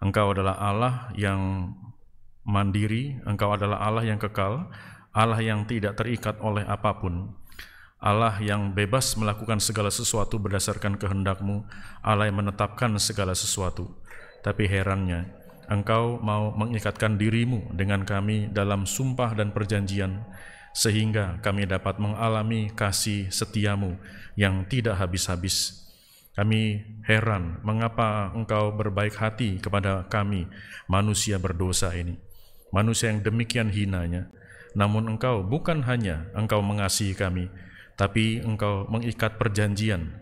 Engkau adalah Allah yang mandiri, Engkau adalah Allah yang kekal, Allah yang tidak terikat oleh apapun. Allah yang bebas melakukan segala sesuatu berdasarkan kehendakmu, Allah yang menetapkan segala sesuatu. Tapi herannya, engkau mau mengikatkan dirimu dengan kami dalam sumpah dan perjanjian, sehingga kami dapat mengalami kasih setiamu yang tidak habis-habis kami heran mengapa engkau berbaik hati kepada kami, manusia berdosa ini. Manusia yang demikian hinanya. Namun engkau bukan hanya engkau mengasihi kami, tapi engkau mengikat perjanjian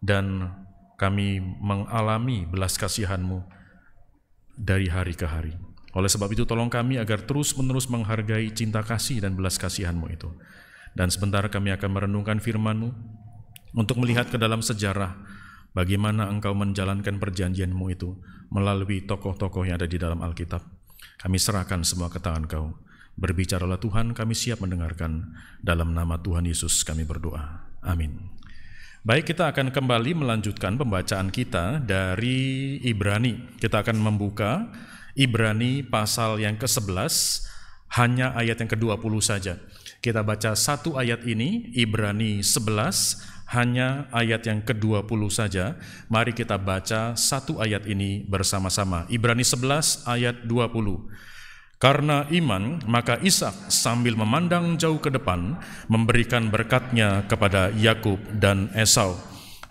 dan kami mengalami belas kasihanmu dari hari ke hari. Oleh sebab itu tolong kami agar terus-menerus menghargai cinta kasih dan belas kasihanmu itu. Dan sebentar kami akan merenungkan firmanmu untuk melihat ke dalam sejarah bagaimana engkau menjalankan perjanjianmu itu melalui tokoh-tokoh yang ada di dalam Alkitab. Kami serahkan semua ke tangan kau. Berbicaralah Tuhan, kami siap mendengarkan. Dalam nama Tuhan Yesus kami berdoa. Amin. Baik, kita akan kembali melanjutkan pembacaan kita dari Ibrani. Kita akan membuka Ibrani pasal yang ke-11, hanya ayat yang ke-20 saja. Kita baca satu ayat ini, Ibrani 11, hanya ayat yang ke-20 saja. Mari kita baca satu ayat ini bersama-sama. Ibrani 11 ayat 20. Karena iman, maka Ishak sambil memandang jauh ke depan memberikan berkatnya kepada Yakub dan Esau.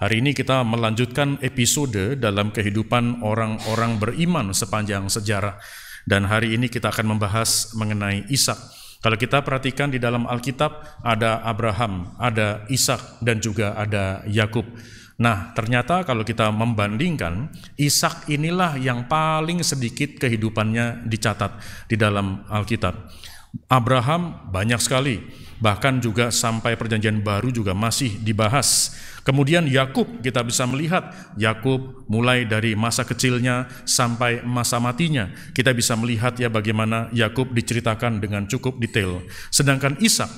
Hari ini kita melanjutkan episode dalam kehidupan orang-orang beriman sepanjang sejarah dan hari ini kita akan membahas mengenai Ishak. Kalau kita perhatikan di dalam Alkitab ada Abraham, ada Ishak dan juga ada Yakub. Nah, ternyata kalau kita membandingkan Ishak inilah yang paling sedikit kehidupannya dicatat di dalam Alkitab. Abraham banyak sekali bahkan juga sampai perjanjian baru juga masih dibahas. Kemudian Yakub kita bisa melihat Yakub mulai dari masa kecilnya sampai masa matinya. Kita bisa melihat ya bagaimana Yakub diceritakan dengan cukup detail. Sedangkan Ishak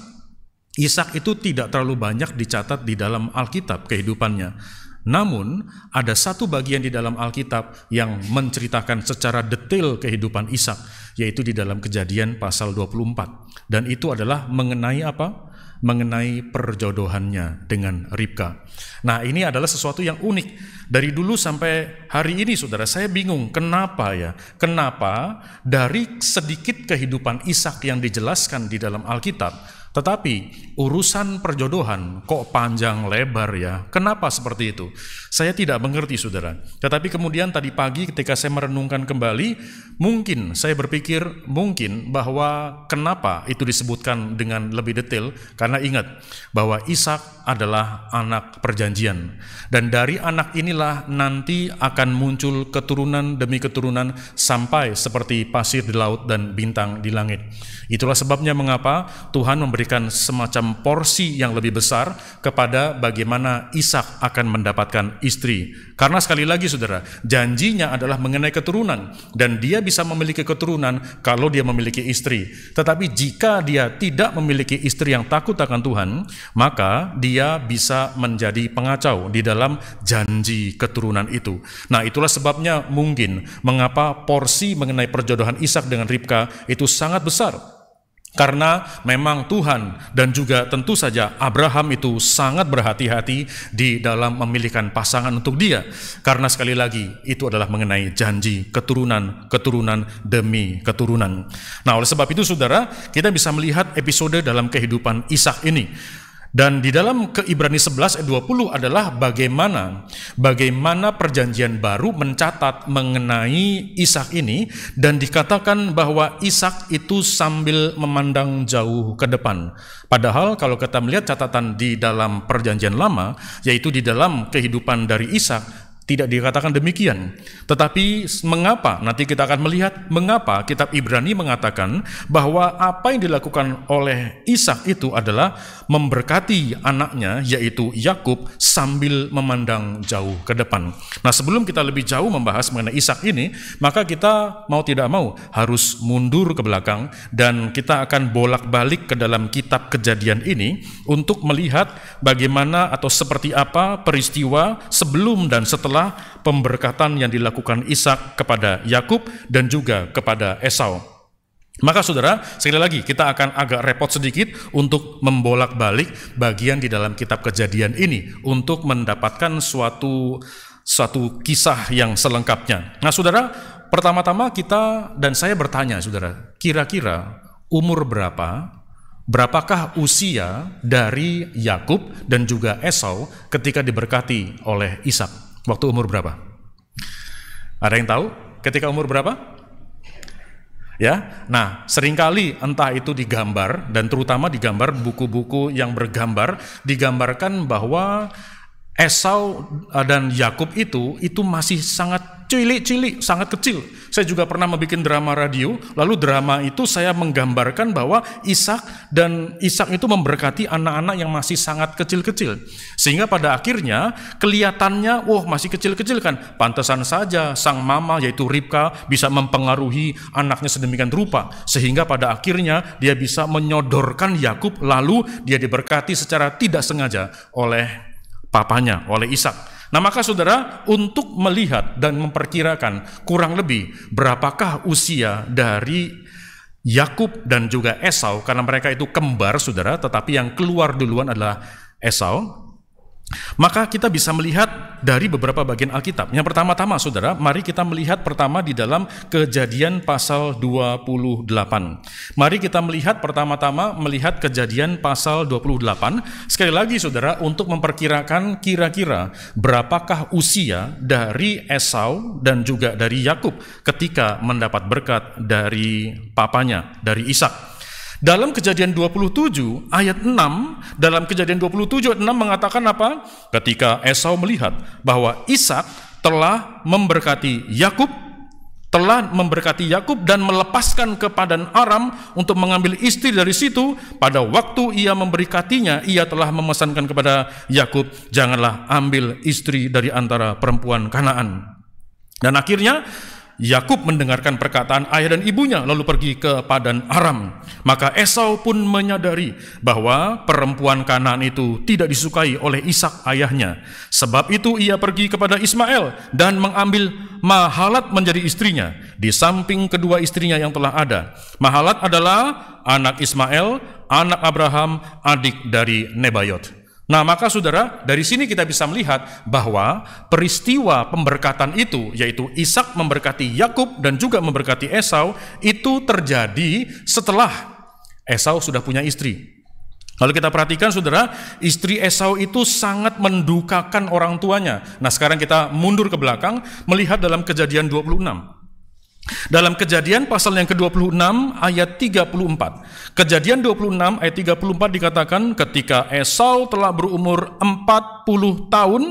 Ishak itu tidak terlalu banyak dicatat di dalam Alkitab kehidupannya. Namun, ada satu bagian di dalam Alkitab yang menceritakan secara detail kehidupan Ishak, yaitu di dalam Kejadian pasal 24. Dan itu adalah mengenai apa? Mengenai perjodohannya dengan Ribka. Nah, ini adalah sesuatu yang unik. Dari dulu sampai hari ini, saudara, saya bingung kenapa ya? Kenapa dari sedikit kehidupan Ishak yang dijelaskan di dalam Alkitab, tetapi urusan perjodohan kok panjang lebar ya? Kenapa seperti itu? Saya tidak mengerti saudara. Tetapi kemudian tadi pagi ketika saya merenungkan kembali, mungkin saya berpikir mungkin bahwa kenapa itu disebutkan dengan lebih detail karena ingat bahwa Ishak adalah anak perjanjian dan dari anak inilah nanti akan muncul keturunan demi keturunan sampai seperti pasir di laut dan bintang di langit. Itulah sebabnya mengapa Tuhan memberi memberikan semacam porsi yang lebih besar kepada bagaimana Ishak akan mendapatkan istri. Karena sekali lagi saudara, janjinya adalah mengenai keturunan dan dia bisa memiliki keturunan kalau dia memiliki istri. Tetapi jika dia tidak memiliki istri yang takut akan Tuhan, maka dia bisa menjadi pengacau di dalam janji keturunan itu. Nah, itulah sebabnya mungkin mengapa porsi mengenai perjodohan Ishak dengan Ribka itu sangat besar karena memang Tuhan dan juga tentu saja Abraham itu sangat berhati-hati di dalam memilihkan pasangan untuk dia. Karena sekali lagi itu adalah mengenai janji keturunan, keturunan demi keturunan. Nah oleh sebab itu saudara kita bisa melihat episode dalam kehidupan Ishak ini. Dan di dalam ke Ibrani 11 ayat 20 adalah bagaimana bagaimana perjanjian baru mencatat mengenai Ishak ini dan dikatakan bahwa Ishak itu sambil memandang jauh ke depan. Padahal kalau kita melihat catatan di dalam perjanjian lama yaitu di dalam kehidupan dari Ishak tidak dikatakan demikian. Tetapi mengapa? Nanti kita akan melihat mengapa kitab Ibrani mengatakan bahwa apa yang dilakukan oleh Ishak itu adalah memberkati anaknya yaitu Yakub sambil memandang jauh ke depan. Nah, sebelum kita lebih jauh membahas mengenai Ishak ini, maka kita mau tidak mau harus mundur ke belakang dan kita akan bolak-balik ke dalam kitab Kejadian ini untuk melihat bagaimana atau seperti apa peristiwa sebelum dan setelah pemberkatan yang dilakukan Ishak kepada Yakub dan juga kepada Esau. Maka saudara, sekali lagi kita akan agak repot sedikit untuk membolak-balik bagian di dalam kitab kejadian ini untuk mendapatkan suatu satu kisah yang selengkapnya. Nah saudara, pertama-tama kita dan saya bertanya saudara, kira-kira umur berapa berapakah usia dari Yakub dan juga Esau ketika diberkati oleh Ishak? Waktu umur berapa? Ada yang tahu? Ketika umur berapa? Ya, nah seringkali entah itu digambar dan terutama digambar buku-buku yang bergambar digambarkan bahwa Esau eh, dan Yakub itu itu masih sangat cilik-cilik, sangat kecil. Saya juga pernah membuat drama radio, lalu drama itu saya menggambarkan bahwa Ishak dan Ishak itu memberkati anak-anak yang masih sangat kecil-kecil. Sehingga pada akhirnya kelihatannya, wah masih kecil-kecil kan, pantasan saja sang mama yaitu Ribka bisa mempengaruhi anaknya sedemikian rupa. Sehingga pada akhirnya dia bisa menyodorkan Yakub lalu dia diberkati secara tidak sengaja oleh papanya oleh Ishak. Nah maka saudara untuk melihat dan memperkirakan kurang lebih berapakah usia dari Yakub dan juga Esau karena mereka itu kembar saudara tetapi yang keluar duluan adalah Esau maka kita bisa melihat dari beberapa bagian Alkitab. Yang pertama-tama Saudara, mari kita melihat pertama di dalam Kejadian pasal 28. Mari kita melihat pertama-tama melihat Kejadian pasal 28. Sekali lagi Saudara, untuk memperkirakan kira-kira berapakah usia dari Esau dan juga dari Yakub ketika mendapat berkat dari papanya, dari Ishak. Dalam kejadian 27 ayat 6, dalam kejadian 27 ayat 6 mengatakan apa? Ketika Esau melihat bahwa Ishak telah memberkati Yakub, telah memberkati Yakub dan melepaskan kepada Aram untuk mengambil istri dari situ, pada waktu ia memberkatinya, ia telah memesankan kepada Yakub, "Janganlah ambil istri dari antara perempuan Kanaan." Dan akhirnya Yakub mendengarkan perkataan ayah dan ibunya lalu pergi ke Padan Aram. Maka Esau pun menyadari bahwa perempuan Kanan itu tidak disukai oleh Ishak ayahnya. Sebab itu ia pergi kepada Ismail dan mengambil Mahalat menjadi istrinya di samping kedua istrinya yang telah ada. Mahalat adalah anak Ismail, anak Abraham, adik dari Nebayot. Nah, maka saudara, dari sini kita bisa melihat bahwa peristiwa pemberkatan itu, yaitu Ishak memberkati Yakub dan juga memberkati Esau, itu terjadi setelah Esau sudah punya istri. Lalu kita perhatikan saudara, istri Esau itu sangat mendukakan orang tuanya. Nah sekarang kita mundur ke belakang, melihat dalam kejadian 26. Dalam kejadian pasal yang ke-26 ayat 34. Kejadian 26 ayat 34 dikatakan ketika Esau telah berumur 40 tahun,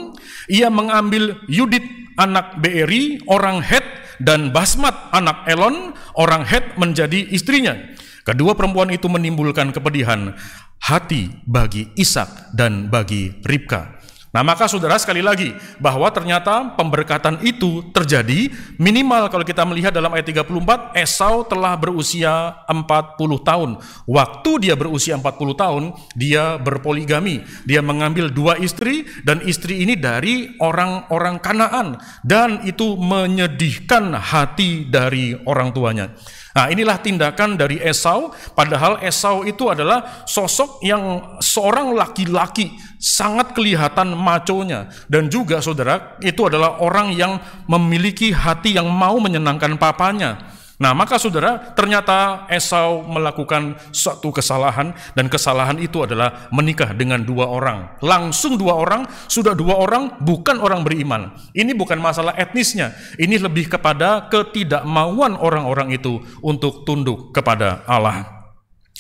ia mengambil Yudit anak Beeri, orang Het, dan Basmat anak Elon, orang Het menjadi istrinya. Kedua perempuan itu menimbulkan kepedihan hati bagi Ishak dan bagi Ribka. Nah, maka saudara sekali lagi bahwa ternyata pemberkatan itu terjadi minimal kalau kita melihat dalam ayat 34 Esau telah berusia 40 tahun. Waktu dia berusia 40 tahun, dia berpoligami. Dia mengambil dua istri dan istri ini dari orang-orang Kanaan dan itu menyedihkan hati dari orang tuanya. Nah, inilah tindakan dari Esau, padahal Esau itu adalah sosok yang seorang laki-laki sangat kelihatan maconya dan juga saudara itu adalah orang yang memiliki hati yang mau menyenangkan papanya. Nah, maka saudara, ternyata Esau melakukan suatu kesalahan dan kesalahan itu adalah menikah dengan dua orang. Langsung dua orang, sudah dua orang bukan orang beriman. Ini bukan masalah etnisnya. Ini lebih kepada ketidakmauan orang-orang itu untuk tunduk kepada Allah.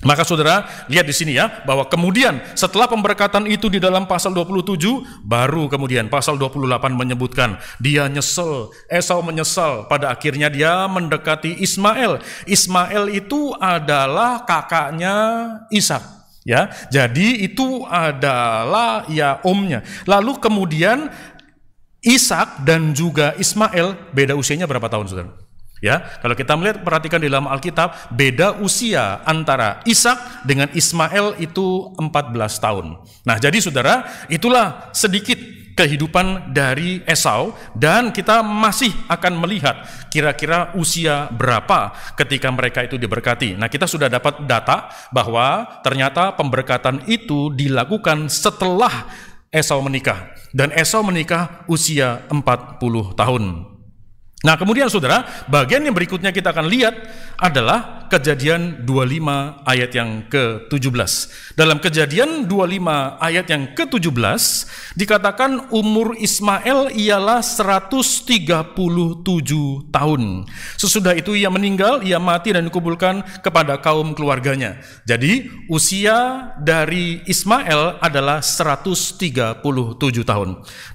Maka saudara, lihat di sini ya, bahwa kemudian setelah pemberkatan itu di dalam pasal 27, baru kemudian pasal 28 menyebutkan, dia nyesel, Esau menyesal, pada akhirnya dia mendekati Ismail. Ismail itu adalah kakaknya Ishak. Ya, jadi itu adalah ya omnya. Lalu kemudian Ishak dan juga Ismail beda usianya berapa tahun, saudara? Ya, kalau kita melihat perhatikan di dalam Alkitab, beda usia antara Ishak dengan Ismail itu 14 tahun. Nah, jadi saudara, itulah sedikit kehidupan dari Esau dan kita masih akan melihat kira-kira usia berapa ketika mereka itu diberkati. Nah, kita sudah dapat data bahwa ternyata pemberkatan itu dilakukan setelah Esau menikah dan Esau menikah usia 40 tahun. Nah, kemudian saudara, bagian yang berikutnya kita akan lihat adalah Kejadian 25 ayat yang ke-17. Dalam Kejadian 25 ayat yang ke-17 dikatakan umur Ismail ialah 137 tahun. Sesudah itu ia meninggal, ia mati dan dikuburkan kepada kaum keluarganya. Jadi usia dari Ismail adalah 137 tahun.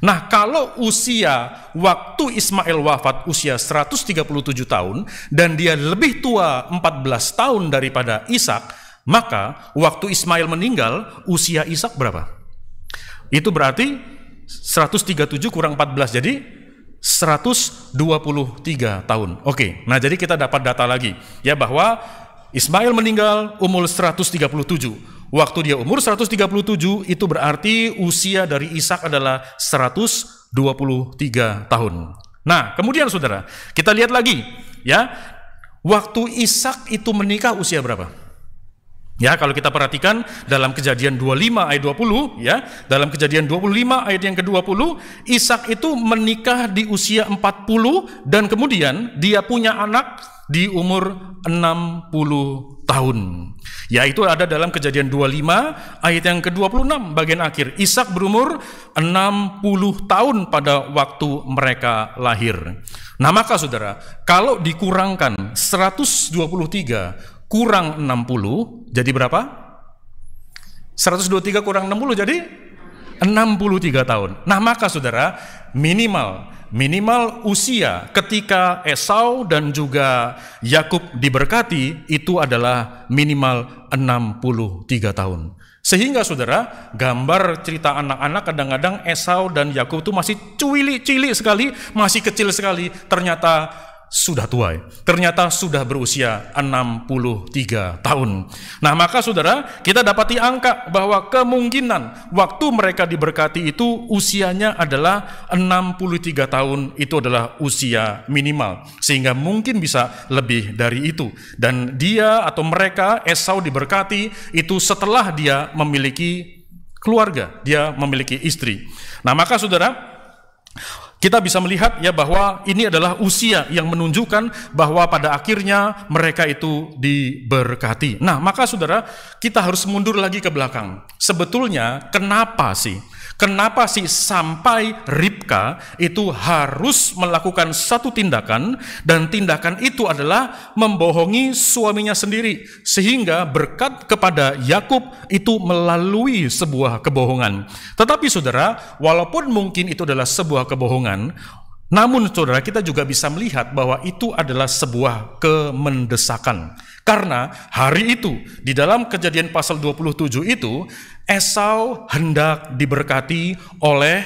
Nah, kalau usia waktu Ismail wafat usia 137 tahun dan dia lebih tua 14 14 tahun daripada Ishak, maka waktu Ismail meninggal usia Ishak berapa? Itu berarti 137 kurang 14 jadi 123 tahun. Oke. Nah, jadi kita dapat data lagi ya bahwa Ismail meninggal umur 137. Waktu dia umur 137 itu berarti usia dari Ishak adalah 123 tahun. Nah, kemudian saudara, kita lihat lagi ya Waktu Ishak itu menikah usia berapa? Ya, kalau kita perhatikan dalam kejadian 25 ayat 20, ya, dalam kejadian 25 ayat yang ke-20, Ishak itu menikah di usia 40 dan kemudian dia punya anak di umur 60 tahun. Yaitu ada dalam kejadian 25 ayat yang ke-26 bagian akhir. Ishak berumur 60 tahun pada waktu mereka lahir. Nah maka saudara, kalau dikurangkan 123 kurang 60 jadi berapa? 123 kurang 60 jadi 63 tahun. Nah, maka saudara, minimal minimal usia ketika Esau dan juga Yakub diberkati itu adalah minimal 63 tahun. Sehingga saudara, gambar cerita anak-anak kadang-kadang Esau dan Yakub itu masih cuili-cili sekali, masih kecil sekali. Ternyata sudah tua. Ya. Ternyata sudah berusia 63 tahun. Nah, maka saudara, kita dapati angka bahwa kemungkinan waktu mereka diberkati itu usianya adalah 63 tahun. Itu adalah usia minimal. Sehingga mungkin bisa lebih dari itu. Dan dia atau mereka Esau diberkati itu setelah dia memiliki keluarga, dia memiliki istri. Nah, maka saudara, kita bisa melihat ya bahwa ini adalah usia yang menunjukkan bahwa pada akhirnya mereka itu diberkati. Nah, maka saudara, kita harus mundur lagi ke belakang. Sebetulnya kenapa sih Kenapa sih sampai Ribka itu harus melakukan satu tindakan dan tindakan itu adalah membohongi suaminya sendiri sehingga berkat kepada Yakub itu melalui sebuah kebohongan. Tetapi saudara, walaupun mungkin itu adalah sebuah kebohongan, namun saudara kita juga bisa melihat bahwa itu adalah sebuah kemendesakan. Karena hari itu di dalam kejadian pasal 27 itu Esau hendak diberkati oleh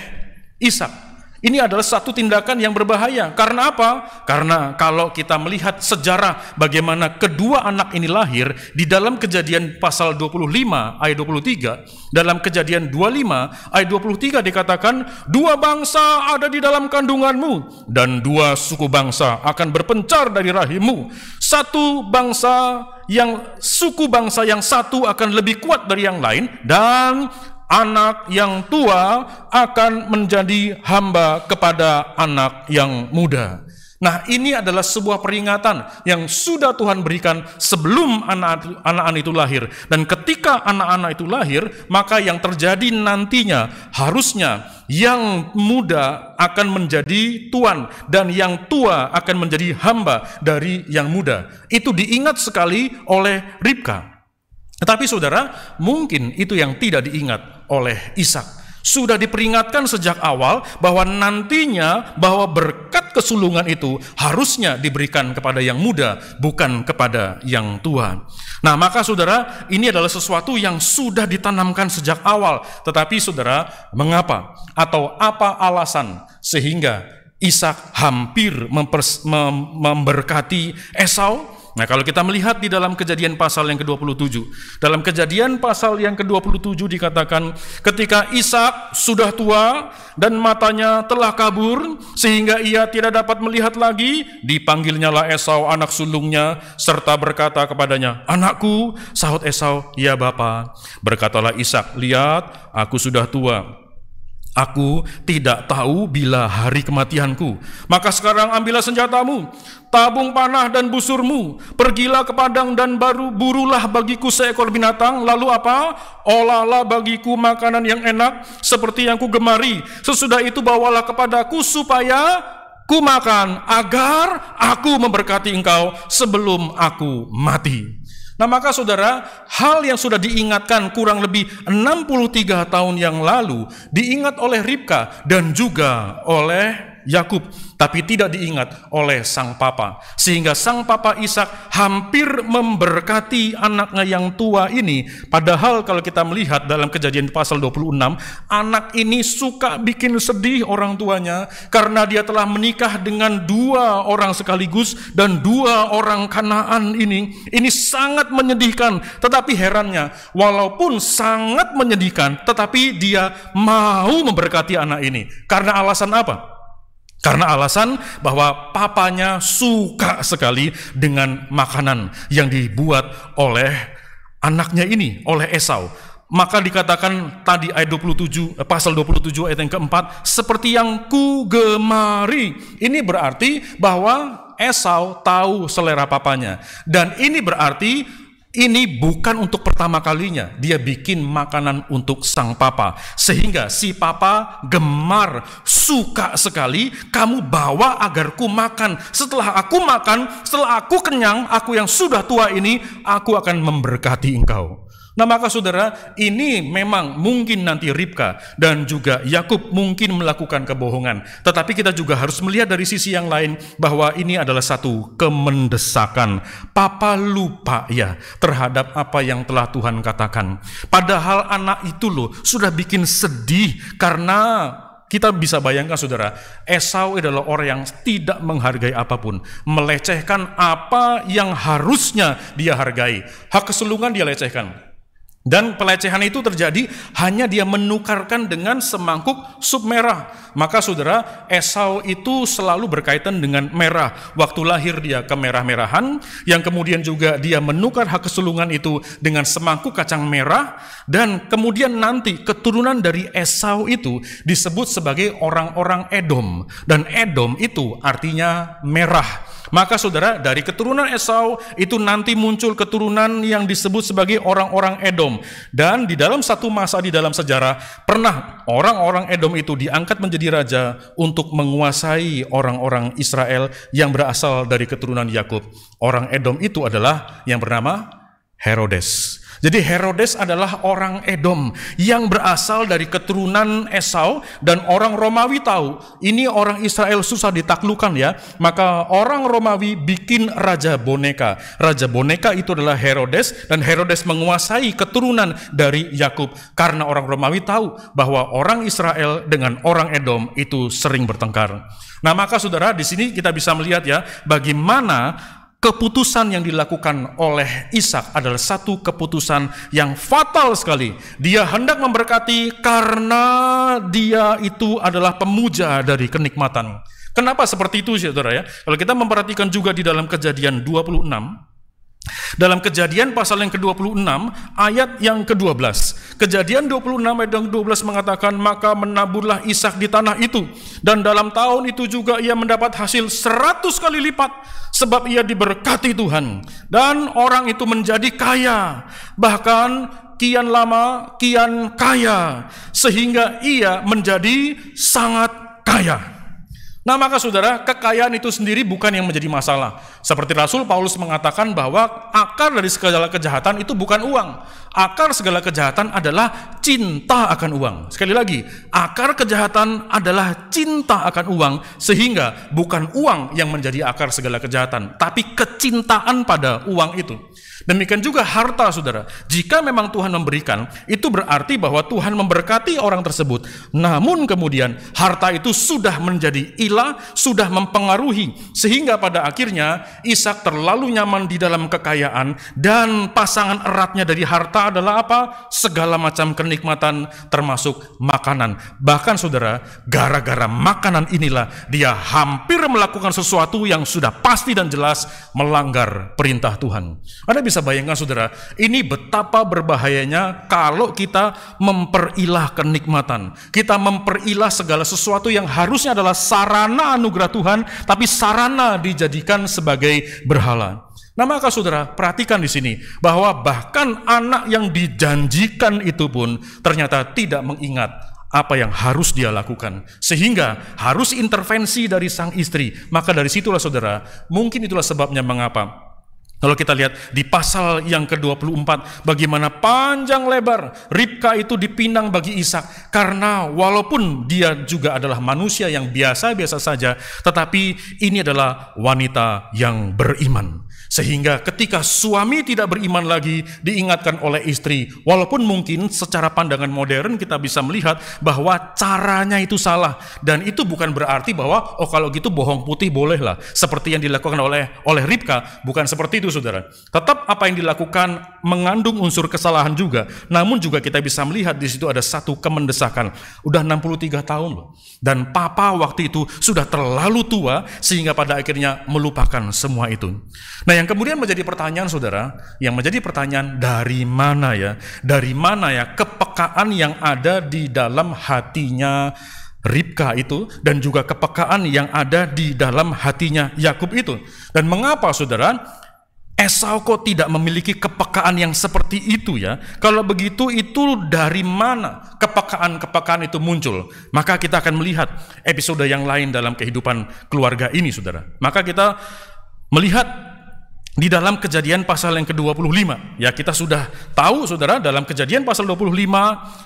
Ishak. Ini adalah satu tindakan yang berbahaya. Karena apa? Karena kalau kita melihat sejarah bagaimana kedua anak ini lahir di dalam kejadian pasal 25 ayat 23, dalam kejadian 25 ayat 23 dikatakan dua bangsa ada di dalam kandunganmu dan dua suku bangsa akan berpencar dari rahimmu. Satu bangsa yang suku bangsa yang satu akan lebih kuat dari yang lain dan anak yang tua akan menjadi hamba kepada anak yang muda. Nah, ini adalah sebuah peringatan yang sudah Tuhan berikan sebelum anak-anak itu lahir. Dan ketika anak-anak itu lahir, maka yang terjadi nantinya harusnya yang muda akan menjadi tuan dan yang tua akan menjadi hamba dari yang muda. Itu diingat sekali oleh Ribka. Tetapi saudara, mungkin itu yang tidak diingat oleh Ishak. Sudah diperingatkan sejak awal bahwa nantinya bahwa berkat kesulungan itu harusnya diberikan kepada yang muda, bukan kepada yang tua. Nah, maka saudara, ini adalah sesuatu yang sudah ditanamkan sejak awal. Tetapi saudara, mengapa atau apa alasan sehingga Ishak hampir mem memberkati Esau? Nah, kalau kita melihat di dalam kejadian pasal yang ke-27, dalam kejadian pasal yang ke-27 dikatakan ketika Ishak sudah tua dan matanya telah kabur sehingga ia tidak dapat melihat lagi, dipanggilnya lah Esau anak sulungnya serta berkata kepadanya, "Anakku," sahut Esau, "Ya Bapa." Berkatalah Ishak, "Lihat, aku sudah tua Aku tidak tahu bila hari kematianku. Maka sekarang ambillah senjatamu, tabung panah dan busurmu, pergilah ke padang dan baru burulah bagiku seekor binatang, lalu apa? Olahlah bagiku makanan yang enak, seperti yang ku gemari. Sesudah itu bawalah kepadaku supaya ku makan, agar aku memberkati engkau sebelum aku mati.' Nah maka saudara, hal yang sudah diingatkan kurang lebih 63 tahun yang lalu diingat oleh Ribka dan juga oleh Yakub, tapi tidak diingat oleh sang papa. Sehingga sang papa Ishak hampir memberkati anaknya yang tua ini. Padahal kalau kita melihat dalam kejadian pasal 26, anak ini suka bikin sedih orang tuanya karena dia telah menikah dengan dua orang sekaligus dan dua orang Kanaan ini. Ini sangat menyedihkan, tetapi herannya walaupun sangat menyedihkan, tetapi dia mau memberkati anak ini. Karena alasan apa? Karena alasan bahwa papanya suka sekali dengan makanan yang dibuat oleh anaknya ini, oleh Esau. Maka dikatakan tadi ayat 27 eh, pasal 27 ayat yang keempat seperti yang ku gemari. Ini berarti bahwa Esau tahu selera papanya dan ini berarti ini bukan untuk pertama kalinya dia bikin makanan untuk sang papa. Sehingga si papa gemar, suka sekali kamu bawa agarku makan. Setelah aku makan, setelah aku kenyang, aku yang sudah tua ini, aku akan memberkati engkau. Nah maka saudara, ini memang mungkin nanti Ribka dan juga Yakub mungkin melakukan kebohongan. Tetapi kita juga harus melihat dari sisi yang lain bahwa ini adalah satu kemendesakan. Papa lupa ya terhadap apa yang telah Tuhan katakan. Padahal anak itu loh sudah bikin sedih karena kita bisa bayangkan saudara, Esau adalah orang yang tidak menghargai apapun. Melecehkan apa yang harusnya dia hargai. Hak keseluruhan dia lecehkan dan pelecehan itu terjadi hanya dia menukarkan dengan semangkuk sup merah. Maka saudara, Esau itu selalu berkaitan dengan merah. Waktu lahir dia kemerah-merahan, yang kemudian juga dia menukar hak kesulungan itu dengan semangkuk kacang merah. Dan kemudian nanti keturunan dari Esau itu disebut sebagai orang-orang Edom. Dan Edom itu artinya merah. Maka saudara, dari keturunan Esau itu nanti muncul keturunan yang disebut sebagai orang-orang Edom. Dan di dalam satu masa di dalam sejarah, pernah orang-orang Edom itu diangkat menjadi raja untuk menguasai orang-orang Israel yang berasal dari keturunan Yakub. Orang Edom itu adalah yang bernama Herodes. Jadi Herodes adalah orang Edom yang berasal dari keturunan Esau dan orang Romawi tahu ini orang Israel susah ditaklukan ya. Maka orang Romawi bikin raja boneka. Raja boneka itu adalah Herodes dan Herodes menguasai keturunan dari Yakub karena orang Romawi tahu bahwa orang Israel dengan orang Edom itu sering bertengkar. Nah, maka saudara di sini kita bisa melihat ya bagaimana keputusan yang dilakukan oleh Ishak adalah satu keputusan yang fatal sekali. Dia hendak memberkati karena dia itu adalah pemuja dari kenikmatan. Kenapa seperti itu saudara ya? Kalau kita memperhatikan juga di dalam kejadian 26 dalam kejadian pasal yang ke-26 ayat yang ke-12 Kejadian 26 ayat yang ke-12 mengatakan Maka menaburlah Ishak di tanah itu Dan dalam tahun itu juga ia mendapat hasil 100 kali lipat Sebab ia diberkati Tuhan Dan orang itu menjadi kaya Bahkan kian lama kian kaya Sehingga ia menjadi sangat kaya Nah maka saudara, kekayaan itu sendiri bukan yang menjadi masalah. Seperti Rasul Paulus mengatakan bahwa akar dari segala kejahatan itu bukan uang. Akar segala kejahatan adalah cinta akan uang. Sekali lagi, akar kejahatan adalah cinta akan uang. Sehingga bukan uang yang menjadi akar segala kejahatan. Tapi kecintaan pada uang itu. Demikian juga harta saudara. Jika memang Tuhan memberikan, itu berarti bahwa Tuhan memberkati orang tersebut. Namun kemudian harta itu sudah menjadi ilah sudah mempengaruhi. Sehingga pada akhirnya Ishak terlalu nyaman di dalam kekayaan dan pasangan eratnya dari harta adalah apa? Segala macam kenikmatan termasuk makanan. Bahkan saudara, gara-gara makanan inilah dia hampir melakukan sesuatu yang sudah pasti dan jelas melanggar perintah Tuhan. Anda bisa bayangkan saudara, ini betapa berbahayanya kalau kita memperilah kenikmatan. Kita memperilah segala sesuatu yang harusnya adalah sarana sarana anugerah Tuhan, tapi sarana dijadikan sebagai berhala. Nah maka saudara perhatikan di sini bahwa bahkan anak yang dijanjikan itu pun ternyata tidak mengingat apa yang harus dia lakukan. Sehingga harus intervensi dari sang istri. Maka dari situlah saudara, mungkin itulah sebabnya mengapa kalau kita lihat di pasal yang ke-24 bagaimana panjang lebar Ribka itu dipinang bagi Ishak karena walaupun dia juga adalah manusia yang biasa-biasa saja tetapi ini adalah wanita yang beriman. Sehingga ketika suami tidak beriman lagi diingatkan oleh istri, walaupun mungkin secara pandangan modern kita bisa melihat bahwa caranya itu salah dan itu bukan berarti bahwa oh kalau gitu bohong putih bolehlah seperti yang dilakukan oleh oleh Ribka, bukan seperti itu Saudara. Tetap apa yang dilakukan mengandung unsur kesalahan juga, namun juga kita bisa melihat di situ ada satu kemendesakan. Udah 63 tahun loh. Dan papa waktu itu sudah terlalu tua sehingga pada akhirnya melupakan semua itu. Nah, yang kemudian menjadi pertanyaan saudara, yang menjadi pertanyaan dari mana ya? Dari mana ya kepekaan yang ada di dalam hatinya Ribka itu dan juga kepekaan yang ada di dalam hatinya Yakub itu. Dan mengapa saudara Esau kok tidak memiliki kepekaan yang seperti itu ya? Kalau begitu itu dari mana kepekaan-kepekaan itu muncul? Maka kita akan melihat episode yang lain dalam kehidupan keluarga ini saudara. Maka kita melihat di dalam kejadian pasal yang ke-25. Ya, kita sudah tahu Saudara dalam kejadian pasal 25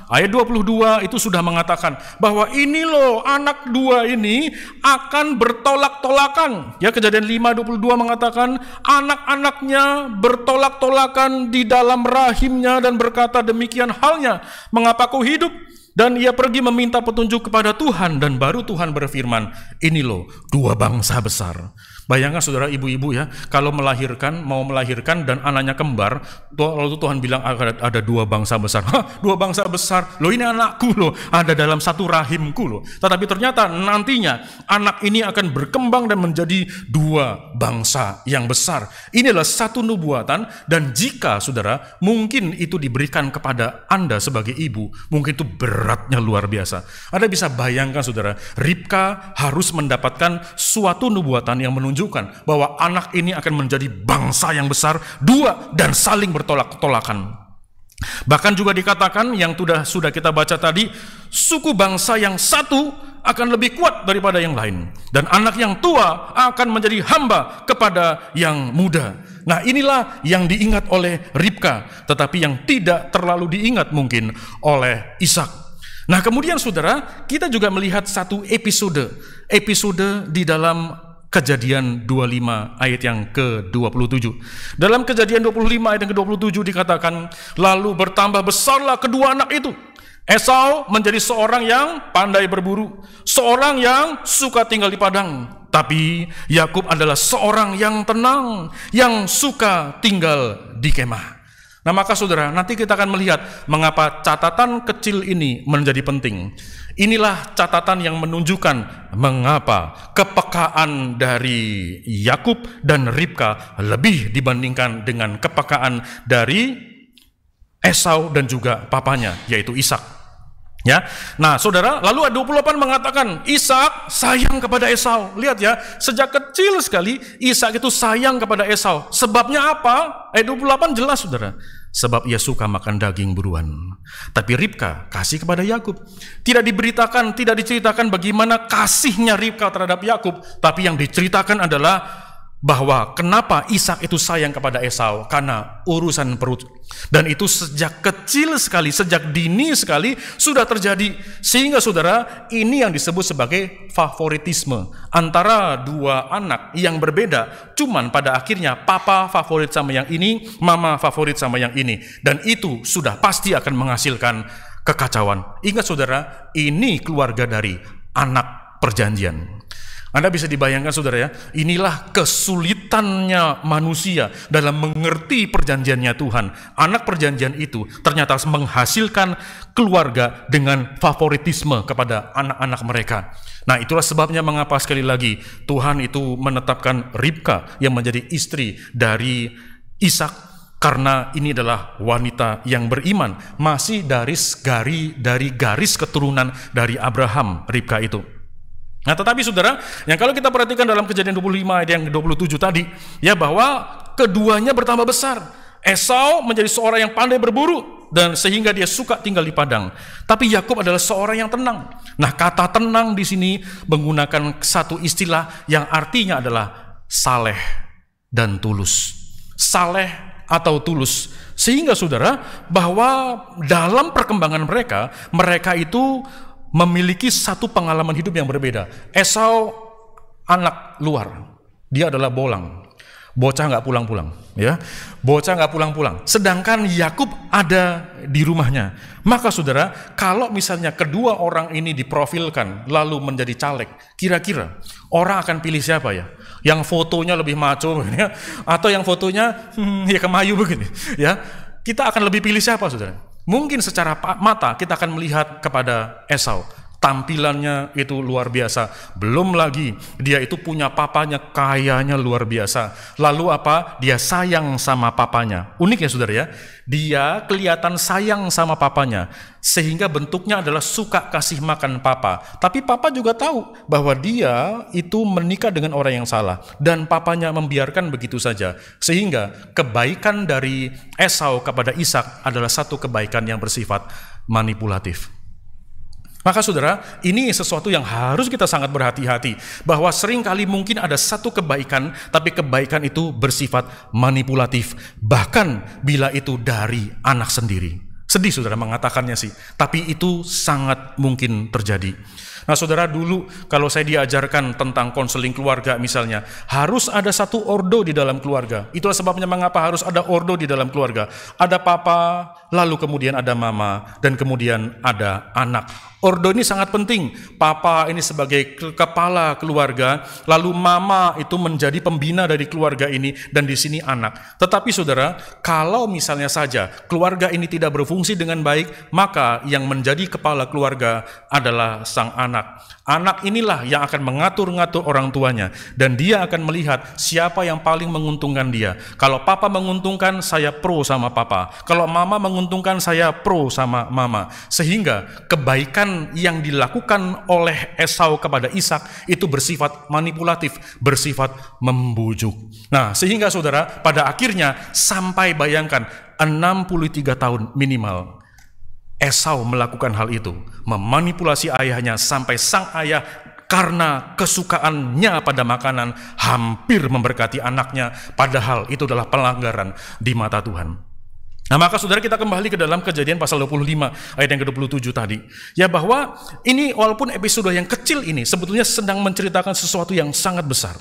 ayat 22 itu sudah mengatakan bahwa ini loh anak dua ini akan bertolak-tolakan. Ya, kejadian 5:22 mengatakan anak-anaknya bertolak-tolakan di dalam rahimnya dan berkata demikian halnya, mengapa kau hidup? Dan ia pergi meminta petunjuk kepada Tuhan dan baru Tuhan berfirman, ini loh dua bangsa besar Bayangkan saudara ibu-ibu ya, kalau melahirkan, mau melahirkan dan anaknya kembar, lalu Tuhan bilang ada, ada dua bangsa besar. Hah, dua bangsa besar? Loh ini anakku loh, ada dalam satu rahimku loh. Tetapi ternyata nantinya anak ini akan berkembang dan menjadi dua bangsa yang besar. Inilah satu nubuatan dan jika saudara, mungkin itu diberikan kepada Anda sebagai ibu, mungkin itu beratnya luar biasa. Anda bisa bayangkan saudara, Ribka harus mendapatkan suatu nubuatan yang menunjukkan menunjukkan bahwa anak ini akan menjadi bangsa yang besar, dua dan saling bertolak-tolakan. Bahkan juga dikatakan yang sudah sudah kita baca tadi, suku bangsa yang satu akan lebih kuat daripada yang lain dan anak yang tua akan menjadi hamba kepada yang muda. Nah, inilah yang diingat oleh Ribka, tetapi yang tidak terlalu diingat mungkin oleh Ishak. Nah, kemudian saudara, kita juga melihat satu episode, episode di dalam Kejadian 25 ayat yang ke-27. Dalam Kejadian 25 ayat yang ke-27 dikatakan, lalu bertambah besarlah kedua anak itu. Esau menjadi seorang yang pandai berburu, seorang yang suka tinggal di padang. Tapi Yakub adalah seorang yang tenang, yang suka tinggal di kemah. Nah maka saudara, nanti kita akan melihat mengapa catatan kecil ini menjadi penting. Inilah catatan yang menunjukkan mengapa kepekaan dari Yakub dan Ribka lebih dibandingkan dengan kepekaan dari Esau dan juga papanya yaitu Ishak. Ya. Nah, Saudara, lalu ayat 28 mengatakan Ishak sayang kepada Esau. Lihat ya, sejak kecil sekali Ishak itu sayang kepada Esau. Sebabnya apa? Ayat 28 jelas, Saudara sebab ia suka makan daging buruan. Tapi Ribka kasih kepada Yakub. Tidak diberitakan, tidak diceritakan bagaimana kasihnya Ribka terhadap Yakub, tapi yang diceritakan adalah bahwa kenapa Ishak itu sayang kepada Esau karena urusan perut. Dan itu sejak kecil sekali, sejak dini sekali sudah terjadi. Sehingga saudara, ini yang disebut sebagai favoritisme antara dua anak yang berbeda. Cuman pada akhirnya papa favorit sama yang ini, mama favorit sama yang ini. Dan itu sudah pasti akan menghasilkan kekacauan. Ingat saudara, ini keluarga dari anak perjanjian. Anda bisa dibayangkan saudara ya, inilah kesulitannya manusia dalam mengerti perjanjiannya Tuhan. Anak perjanjian itu ternyata menghasilkan keluarga dengan favoritisme kepada anak-anak mereka. Nah itulah sebabnya mengapa sekali lagi Tuhan itu menetapkan Ribka yang menjadi istri dari Ishak karena ini adalah wanita yang beriman masih dari garis garis keturunan dari Abraham Ribka itu. Nah, tetapi saudara, yang kalau kita perhatikan dalam kejadian 25 ayat yang 27 tadi, ya bahwa keduanya bertambah besar. Esau menjadi seorang yang pandai berburu dan sehingga dia suka tinggal di padang. Tapi Yakub adalah seorang yang tenang. Nah, kata tenang di sini menggunakan satu istilah yang artinya adalah saleh dan tulus. Saleh atau tulus. Sehingga saudara, bahwa dalam perkembangan mereka, mereka itu memiliki satu pengalaman hidup yang berbeda. Esau anak luar, dia adalah bolang, bocah nggak pulang-pulang, ya, bocah nggak pulang-pulang. Sedangkan Yakub ada di rumahnya. Maka saudara, kalau misalnya kedua orang ini diprofilkan lalu menjadi caleg, kira-kira orang akan pilih siapa ya? Yang fotonya lebih maco, ya? atau yang fotonya hmm, ya kemayu begini, ya? Kita akan lebih pilih siapa saudara? Mungkin secara mata kita akan melihat kepada Esau, tampilannya itu luar biasa. Belum lagi dia itu punya papanya kayanya luar biasa. Lalu apa? Dia sayang sama papanya. Unik ya saudara ya. Dia kelihatan sayang sama papanya sehingga bentuknya adalah suka kasih makan papa. Tapi papa juga tahu bahwa dia itu menikah dengan orang yang salah dan papanya membiarkan begitu saja. Sehingga kebaikan dari Esau kepada Ishak adalah satu kebaikan yang bersifat manipulatif. Maka saudara, ini sesuatu yang harus kita sangat berhati-hati. Bahwa seringkali mungkin ada satu kebaikan, tapi kebaikan itu bersifat manipulatif. Bahkan bila itu dari anak sendiri. Sedih saudara mengatakannya sih, tapi itu sangat mungkin terjadi. Nah saudara dulu kalau saya diajarkan tentang konseling keluarga misalnya, harus ada satu ordo di dalam keluarga. Itulah sebabnya mengapa harus ada ordo di dalam keluarga. Ada papa, lalu kemudian ada mama, dan kemudian ada anak Ordo ini sangat penting. Papa ini sebagai kepala keluarga, lalu mama itu menjadi pembina dari keluarga ini dan di sini anak. Tetapi saudara, kalau misalnya saja keluarga ini tidak berfungsi dengan baik, maka yang menjadi kepala keluarga adalah sang anak. Anak inilah yang akan mengatur-ngatur orang tuanya dan dia akan melihat siapa yang paling menguntungkan dia. Kalau papa menguntungkan, saya pro sama papa. Kalau mama menguntungkan, saya pro sama mama. Sehingga kebaikan yang dilakukan oleh Esau kepada Ishak itu bersifat manipulatif, bersifat membujuk. Nah, sehingga saudara, pada akhirnya sampai bayangkan 63 tahun minimal Esau melakukan hal itu, memanipulasi ayahnya sampai sang ayah karena kesukaannya pada makanan hampir memberkati anaknya, padahal itu adalah pelanggaran di mata Tuhan. Nah, maka saudara kita kembali ke dalam kejadian pasal 25 ayat yang ke-27 tadi. Ya bahwa ini walaupun episode yang kecil ini sebetulnya sedang menceritakan sesuatu yang sangat besar.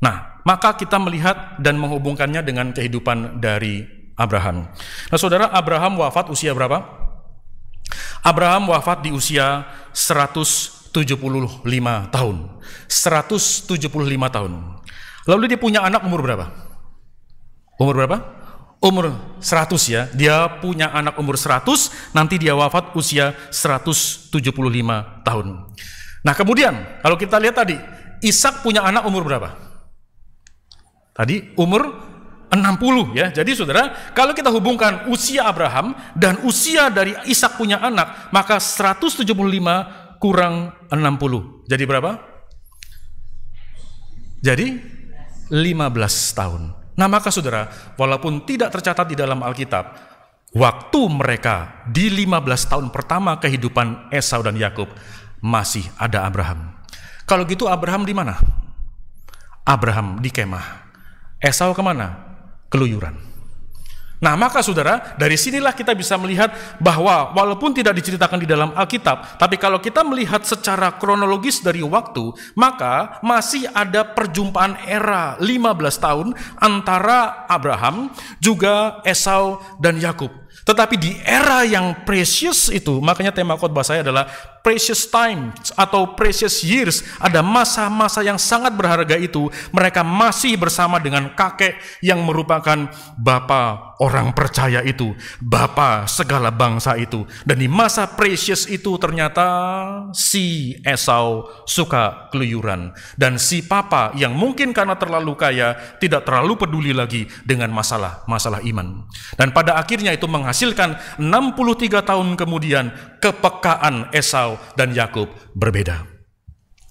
Nah, maka kita melihat dan menghubungkannya dengan kehidupan dari Abraham. Nah, saudara Abraham wafat usia berapa? Abraham wafat di usia 175 tahun. 175 tahun. Lalu dia punya anak umur berapa? Umur berapa? umur 100 ya, dia punya anak umur 100, nanti dia wafat usia 175 tahun. Nah kemudian, kalau kita lihat tadi, Ishak punya anak umur berapa? Tadi umur 60 ya. Jadi saudara, kalau kita hubungkan usia Abraham dan usia dari Ishak punya anak, maka 175 kurang 60. Jadi berapa? Jadi 15 tahun. Nah maka saudara, walaupun tidak tercatat di dalam Alkitab, waktu mereka di 15 tahun pertama kehidupan Esau dan Yakub masih ada Abraham. Kalau gitu Abraham di mana? Abraham di kemah. Esau kemana? Keluyuran. Nah, maka saudara, dari sinilah kita bisa melihat bahwa walaupun tidak diceritakan di dalam Alkitab, tapi kalau kita melihat secara kronologis dari waktu, maka masih ada perjumpaan era 15 tahun antara Abraham, juga Esau dan Yakub. Tetapi di era yang precious itu, makanya tema khotbah saya adalah precious times atau precious years, ada masa-masa yang sangat berharga itu, mereka masih bersama dengan kakek yang merupakan bapa orang percaya itu, bapa segala bangsa itu. Dan di masa precious itu ternyata si Esau suka keluyuran dan si papa yang mungkin karena terlalu kaya tidak terlalu peduli lagi dengan masalah-masalah iman. Dan pada akhirnya itu menghasilkan 63 tahun kemudian kepekaan Esau Esau dan Yakub berbeda.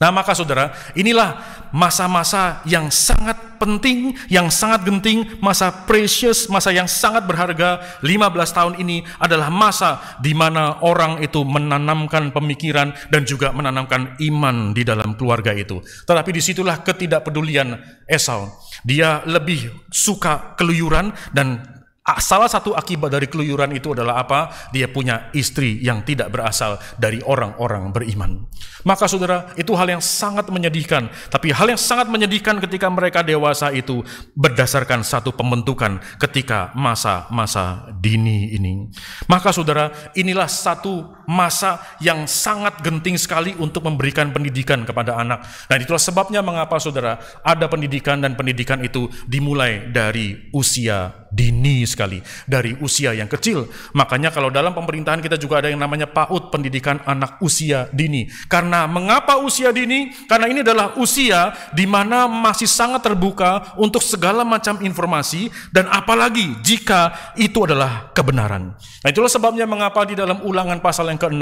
Nah, maka saudara, inilah masa-masa yang sangat penting, yang sangat genting, masa precious, masa yang sangat berharga. 15 tahun ini adalah masa di mana orang itu menanamkan pemikiran dan juga menanamkan iman di dalam keluarga itu. Tetapi disitulah ketidakpedulian Esau. Dia lebih suka keluyuran dan Salah satu akibat dari keluyuran itu adalah apa? Dia punya istri yang tidak berasal dari orang-orang beriman. Maka saudara, itu hal yang sangat menyedihkan. Tapi hal yang sangat menyedihkan ketika mereka dewasa itu berdasarkan satu pembentukan ketika masa-masa dini ini. Maka saudara, inilah satu masa yang sangat genting sekali untuk memberikan pendidikan kepada anak. Dan itulah sebabnya mengapa saudara, ada pendidikan dan pendidikan itu dimulai dari usia dini sekali dari usia yang kecil. Makanya kalau dalam pemerintahan kita juga ada yang namanya PAUD, pendidikan anak usia dini. Karena mengapa usia dini? Karena ini adalah usia di mana masih sangat terbuka untuk segala macam informasi dan apalagi jika itu adalah kebenaran. Nah, itulah sebabnya mengapa di dalam ulangan pasal yang ke-6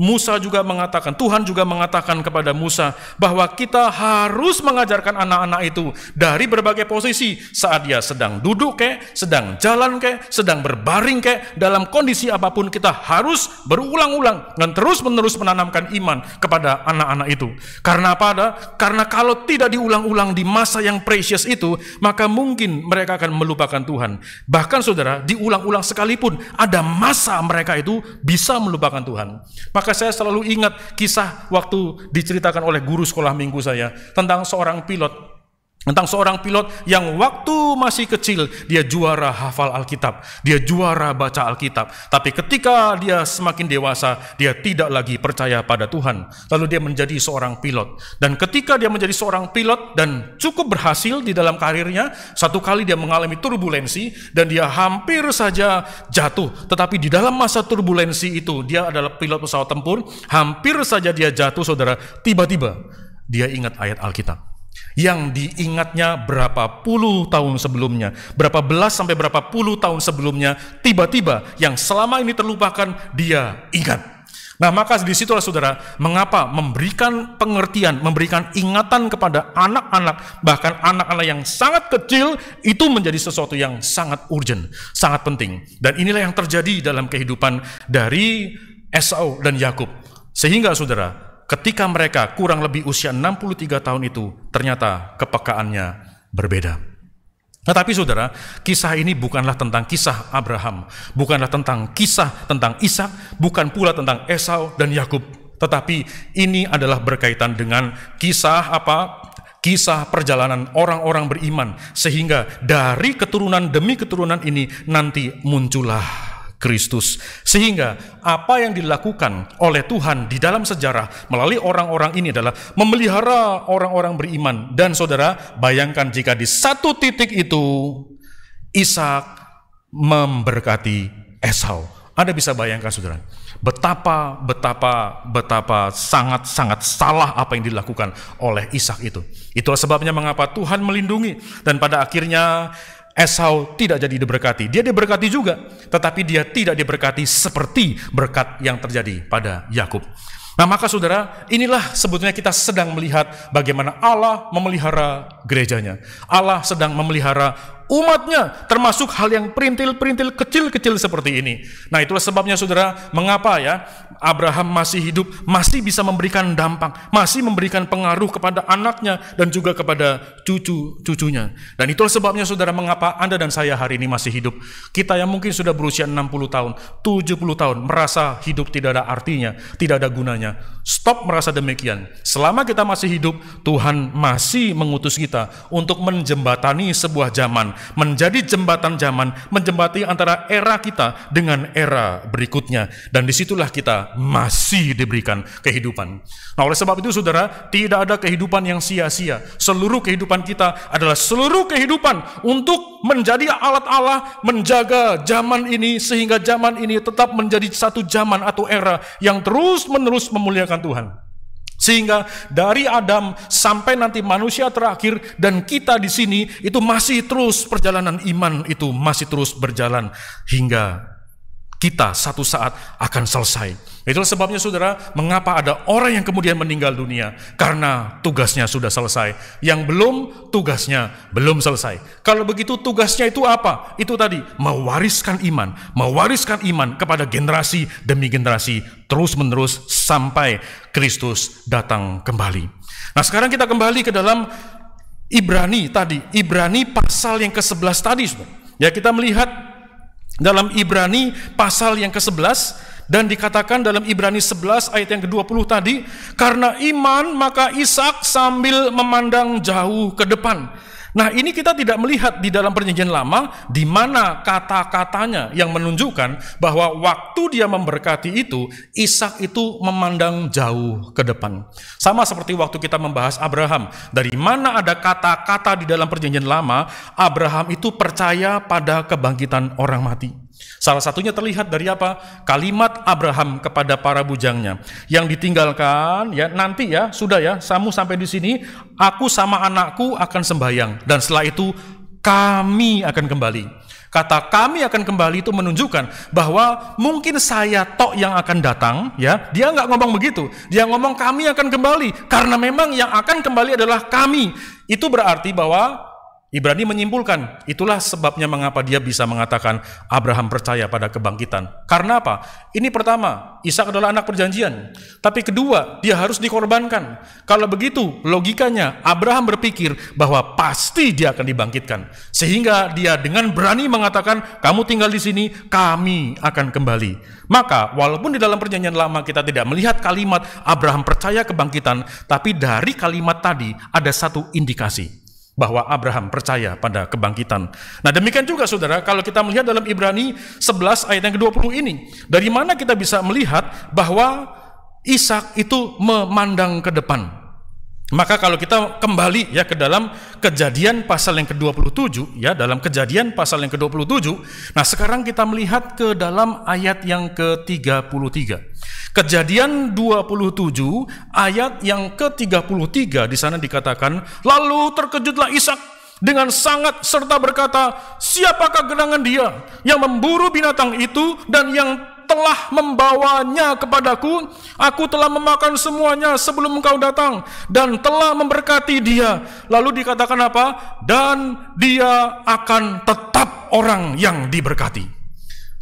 Musa juga mengatakan, Tuhan juga mengatakan kepada Musa bahwa kita harus mengajarkan anak-anak itu dari berbagai posisi saat dia sedang duduk kek, sedang jalan berjalan sedang berbaring kayak, dalam kondisi apapun kita harus berulang-ulang dan terus-menerus menanamkan iman kepada anak-anak itu. Karena apa ada? Karena kalau tidak diulang-ulang di masa yang precious itu, maka mungkin mereka akan melupakan Tuhan. Bahkan saudara, diulang-ulang sekalipun, ada masa mereka itu bisa melupakan Tuhan. Maka saya selalu ingat kisah waktu diceritakan oleh guru sekolah minggu saya tentang seorang pilot tentang seorang pilot yang waktu masih kecil dia juara hafal Alkitab, dia juara baca Alkitab, tapi ketika dia semakin dewasa dia tidak lagi percaya pada Tuhan. Lalu dia menjadi seorang pilot dan ketika dia menjadi seorang pilot dan cukup berhasil di dalam karirnya, satu kali dia mengalami turbulensi dan dia hampir saja jatuh. Tetapi di dalam masa turbulensi itu dia adalah pilot pesawat tempur, hampir saja dia jatuh Saudara, tiba-tiba dia ingat ayat Alkitab yang diingatnya berapa puluh tahun sebelumnya, berapa belas sampai berapa puluh tahun sebelumnya, tiba-tiba yang selama ini terlupakan dia ingat. Nah maka disitulah saudara, mengapa memberikan pengertian, memberikan ingatan kepada anak-anak, bahkan anak-anak yang sangat kecil, itu menjadi sesuatu yang sangat urgent, sangat penting. Dan inilah yang terjadi dalam kehidupan dari Esau dan Yakub. Sehingga saudara, ketika mereka kurang lebih usia 63 tahun itu, ternyata kepekaannya berbeda. Nah, saudara, kisah ini bukanlah tentang kisah Abraham, bukanlah tentang kisah tentang Ishak, bukan pula tentang Esau dan Yakub, tetapi ini adalah berkaitan dengan kisah apa? Kisah perjalanan orang-orang beriman sehingga dari keturunan demi keturunan ini nanti muncullah Kristus. Sehingga apa yang dilakukan oleh Tuhan di dalam sejarah melalui orang-orang ini adalah memelihara orang-orang beriman. Dan saudara, bayangkan jika di satu titik itu Ishak memberkati Esau. Anda bisa bayangkan saudara, betapa, betapa, betapa sangat-sangat salah apa yang dilakukan oleh Ishak itu. Itulah sebabnya mengapa Tuhan melindungi dan pada akhirnya Esau tidak jadi diberkati. Dia diberkati juga, tetapi dia tidak diberkati seperti berkat yang terjadi pada Yakub. Nah, maka saudara, inilah sebetulnya kita sedang melihat bagaimana Allah memelihara gerejanya. Allah sedang memelihara umatnya, termasuk hal yang perintil-perintil kecil-kecil seperti ini. Nah, itulah sebabnya saudara, mengapa ya Abraham masih hidup, masih bisa memberikan dampak, masih memberikan pengaruh kepada anaknya dan juga kepada cucu-cucunya. Dan itulah sebabnya saudara mengapa Anda dan saya hari ini masih hidup. Kita yang mungkin sudah berusia 60 tahun, 70 tahun merasa hidup tidak ada artinya, tidak ada gunanya. Stop merasa demikian. Selama kita masih hidup, Tuhan masih mengutus kita untuk menjembatani sebuah zaman, menjadi jembatan zaman, menjembati antara era kita dengan era berikutnya. Dan disitulah kita masih diberikan kehidupan. Nah, oleh sebab itu Saudara, tidak ada kehidupan yang sia-sia. Seluruh kehidupan kita adalah seluruh kehidupan untuk menjadi alat Allah menjaga zaman ini sehingga zaman ini tetap menjadi satu zaman atau era yang terus-menerus memuliakan Tuhan. Sehingga dari Adam sampai nanti manusia terakhir dan kita di sini itu masih terus perjalanan iman itu masih terus berjalan hingga kita satu saat akan selesai. Itulah sebabnya saudara, mengapa ada orang yang kemudian meninggal dunia? Karena tugasnya sudah selesai. Yang belum, tugasnya belum selesai. Kalau begitu tugasnya itu apa? Itu tadi, mewariskan iman. Mewariskan iman kepada generasi demi generasi. Terus-menerus sampai Kristus datang kembali. Nah sekarang kita kembali ke dalam Ibrani tadi. Ibrani pasal yang ke-11 tadi. Ya kita melihat dalam Ibrani pasal yang ke-11 dan dikatakan dalam Ibrani 11 ayat yang ke-20 tadi karena iman maka Ishak sambil memandang jauh ke depan Nah, ini kita tidak melihat di dalam Perjanjian Lama di mana kata-katanya yang menunjukkan bahwa waktu dia memberkati itu, Ishak itu memandang jauh ke depan. Sama seperti waktu kita membahas Abraham, dari mana ada kata-kata di dalam Perjanjian Lama, Abraham itu percaya pada kebangkitan orang mati. Salah satunya terlihat dari apa? Kalimat Abraham kepada para bujangnya yang ditinggalkan ya nanti ya sudah ya samu sampai di sini aku sama anakku akan sembahyang dan setelah itu kami akan kembali. Kata kami akan kembali itu menunjukkan bahwa mungkin saya tok yang akan datang ya. Dia nggak ngomong begitu. Dia ngomong kami akan kembali karena memang yang akan kembali adalah kami. Itu berarti bahwa Ibrani menyimpulkan, itulah sebabnya mengapa dia bisa mengatakan Abraham percaya pada kebangkitan. Karena apa? Ini pertama, Ishak adalah anak perjanjian. Tapi kedua, dia harus dikorbankan. Kalau begitu, logikanya Abraham berpikir bahwa pasti dia akan dibangkitkan. Sehingga dia dengan berani mengatakan, kamu tinggal di sini, kami akan kembali. Maka, walaupun di dalam perjanjian lama kita tidak melihat kalimat Abraham percaya kebangkitan, tapi dari kalimat tadi ada satu indikasi bahwa Abraham percaya pada kebangkitan. Nah demikian juga saudara, kalau kita melihat dalam Ibrani 11 ayat yang ke-20 ini, dari mana kita bisa melihat bahwa Ishak itu memandang ke depan. Maka kalau kita kembali ya ke dalam kejadian pasal yang ke-27 ya dalam kejadian pasal yang ke-27. Nah, sekarang kita melihat ke dalam ayat yang ke-33. Kejadian 27 ayat yang ke-33 di sana dikatakan, "Lalu terkejutlah Ishak dengan sangat serta berkata, siapakah genangan dia yang memburu binatang itu dan yang telah membawanya kepadaku, aku telah memakan semuanya sebelum engkau datang dan telah memberkati dia. Lalu dikatakan apa? Dan dia akan tetap orang yang diberkati.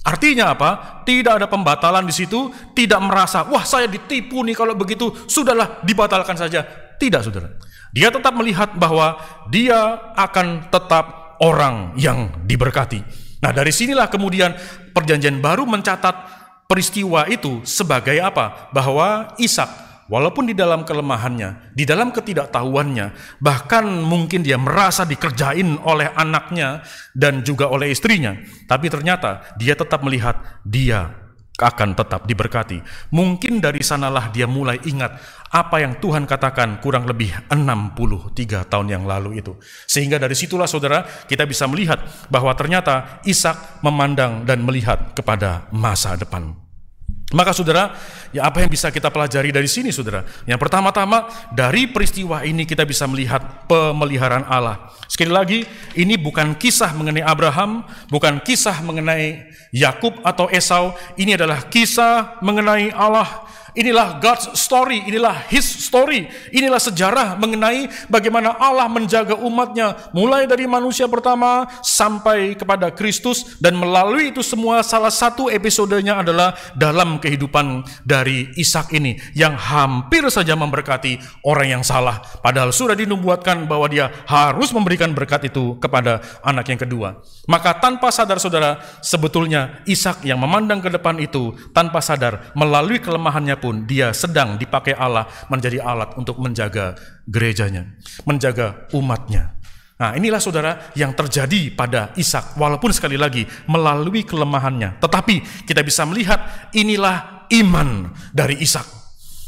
Artinya apa? Tidak ada pembatalan di situ, tidak merasa, wah saya ditipu nih kalau begitu, sudahlah dibatalkan saja. Tidak, saudara. Dia tetap melihat bahwa dia akan tetap orang yang diberkati. Nah, dari sinilah kemudian perjanjian baru mencatat peristiwa itu sebagai apa? Bahwa Ishak walaupun di dalam kelemahannya, di dalam ketidaktahuannya, bahkan mungkin dia merasa dikerjain oleh anaknya dan juga oleh istrinya, tapi ternyata dia tetap melihat dia akan tetap diberkati. Mungkin dari sanalah dia mulai ingat apa yang Tuhan katakan kurang lebih 63 tahun yang lalu itu. Sehingga dari situlah saudara kita bisa melihat bahwa ternyata Ishak memandang dan melihat kepada masa depan. Maka saudara, ya apa yang bisa kita pelajari dari sini saudara? Yang pertama-tama dari peristiwa ini kita bisa melihat pemeliharaan Allah. Sekali lagi, ini bukan kisah mengenai Abraham, bukan kisah mengenai Yakub atau Esau, ini adalah kisah mengenai Allah Inilah God's story, inilah His story, inilah sejarah mengenai bagaimana Allah menjaga umatnya mulai dari manusia pertama sampai kepada Kristus dan melalui itu semua salah satu episodenya adalah dalam kehidupan dari Ishak ini yang hampir saja memberkati orang yang salah padahal sudah dinubuatkan bahwa dia harus memberikan berkat itu kepada anak yang kedua. Maka tanpa sadar saudara sebetulnya Ishak yang memandang ke depan itu tanpa sadar melalui kelemahannya pun dia sedang dipakai Allah menjadi alat untuk menjaga gerejanya, menjaga umatnya. Nah inilah saudara yang terjadi pada Ishak walaupun sekali lagi melalui kelemahannya. Tetapi kita bisa melihat inilah iman dari Ishak.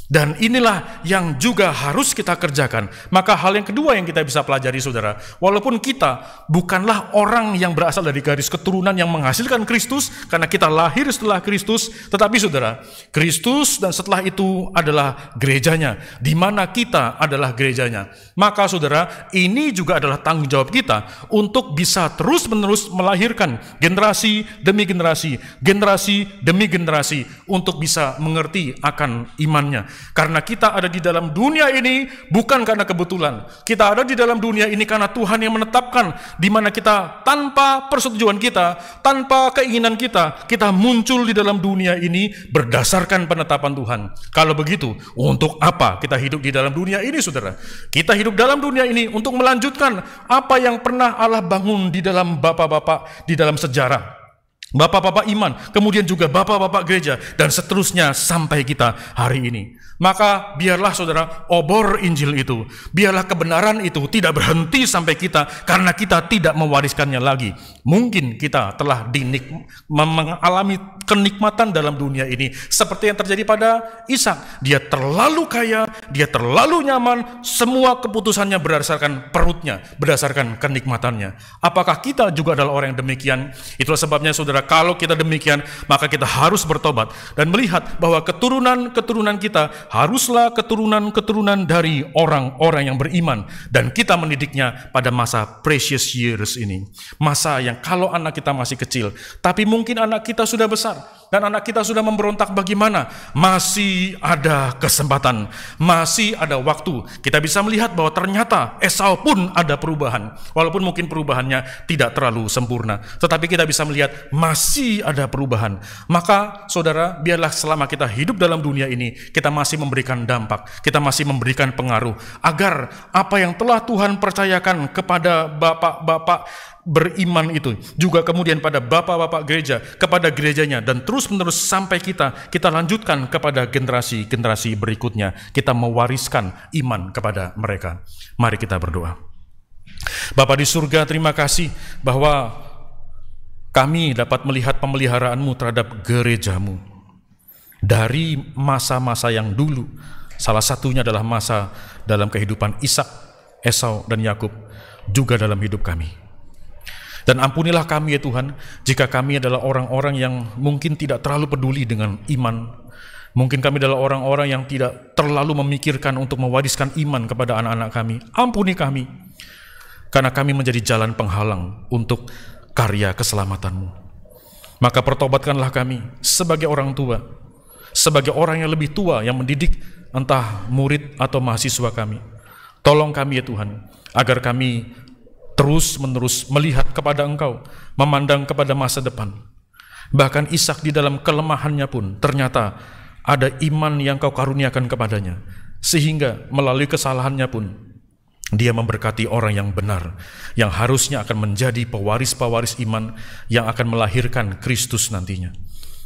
Dan inilah yang juga harus kita kerjakan. Maka hal yang kedua yang kita bisa pelajari saudara, walaupun kita bukanlah orang yang berasal dari garis keturunan yang menghasilkan Kristus, karena kita lahir setelah Kristus, tetapi saudara, Kristus dan setelah itu adalah gerejanya, di mana kita adalah gerejanya. Maka saudara, ini juga adalah tanggung jawab kita untuk bisa terus-menerus melahirkan generasi demi generasi, generasi demi generasi, untuk bisa mengerti akan imannya karena kita ada di dalam dunia ini bukan karena kebetulan. Kita ada di dalam dunia ini karena Tuhan yang menetapkan di mana kita tanpa persetujuan kita, tanpa keinginan kita, kita muncul di dalam dunia ini berdasarkan penetapan Tuhan. Kalau begitu, untuk apa kita hidup di dalam dunia ini, Saudara? Kita hidup dalam dunia ini untuk melanjutkan apa yang pernah Allah bangun di dalam bapak-bapak di dalam sejarah bapak-bapak iman, kemudian juga bapak-bapak gereja, dan seterusnya sampai kita hari ini. Maka biarlah saudara obor Injil itu, biarlah kebenaran itu tidak berhenti sampai kita karena kita tidak mewariskannya lagi. Mungkin kita telah dinik mengalami kenikmatan dalam dunia ini. Seperti yang terjadi pada Ishak. Dia terlalu kaya, dia terlalu nyaman, semua keputusannya berdasarkan perutnya, berdasarkan kenikmatannya. Apakah kita juga adalah orang yang demikian? Itulah sebabnya saudara, kalau kita demikian, maka kita harus bertobat dan melihat bahwa keturunan-keturunan kita haruslah keturunan-keturunan dari orang-orang yang beriman. Dan kita mendidiknya pada masa precious years ini. Masa yang kalau anak kita masih kecil, tapi mungkin anak kita sudah besar, pasar dan anak kita sudah memberontak bagaimana? Masih ada kesempatan, masih ada waktu. Kita bisa melihat bahwa ternyata Esau pun ada perubahan. Walaupun mungkin perubahannya tidak terlalu sempurna. Tetapi kita bisa melihat masih ada perubahan. Maka saudara, biarlah selama kita hidup dalam dunia ini, kita masih memberikan dampak, kita masih memberikan pengaruh. Agar apa yang telah Tuhan percayakan kepada bapak-bapak beriman itu juga kemudian pada bapak-bapak gereja kepada gerejanya dan terus terus-menerus sampai kita, kita lanjutkan kepada generasi-generasi berikutnya. Kita mewariskan iman kepada mereka. Mari kita berdoa. Bapa di surga, terima kasih bahwa kami dapat melihat pemeliharaanmu terhadap gerejamu. Dari masa-masa yang dulu, salah satunya adalah masa dalam kehidupan Ishak, Esau, dan Yakub, juga dalam hidup kami. Dan ampunilah kami ya Tuhan, jika kami adalah orang-orang yang mungkin tidak terlalu peduli dengan iman. Mungkin kami adalah orang-orang yang tidak terlalu memikirkan untuk mewariskan iman kepada anak-anak kami. Ampuni kami, karena kami menjadi jalan penghalang untuk karya keselamatanmu. Maka pertobatkanlah kami sebagai orang tua, sebagai orang yang lebih tua yang mendidik entah murid atau mahasiswa kami. Tolong kami ya Tuhan, agar kami terus-menerus melihat kepada engkau, memandang kepada masa depan. Bahkan Ishak di dalam kelemahannya pun ternyata ada iman yang kau karuniakan kepadanya. Sehingga melalui kesalahannya pun dia memberkati orang yang benar, yang harusnya akan menjadi pewaris-pewaris iman yang akan melahirkan Kristus nantinya.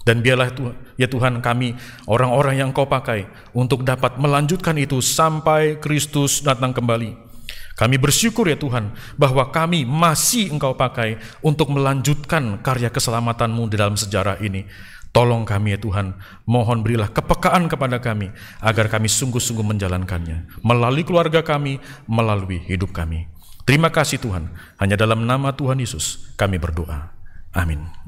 Dan biarlah Tuhan, ya Tuhan kami orang-orang yang kau pakai untuk dapat melanjutkan itu sampai Kristus datang kembali kami bersyukur ya Tuhan bahwa kami masih Engkau pakai untuk melanjutkan karya keselamatanmu di dalam sejarah ini. Tolong kami ya Tuhan, mohon berilah kepekaan kepada kami agar kami sungguh-sungguh menjalankannya melalui keluarga kami, melalui hidup kami. Terima kasih Tuhan, hanya dalam nama Tuhan Yesus kami berdoa. Amin.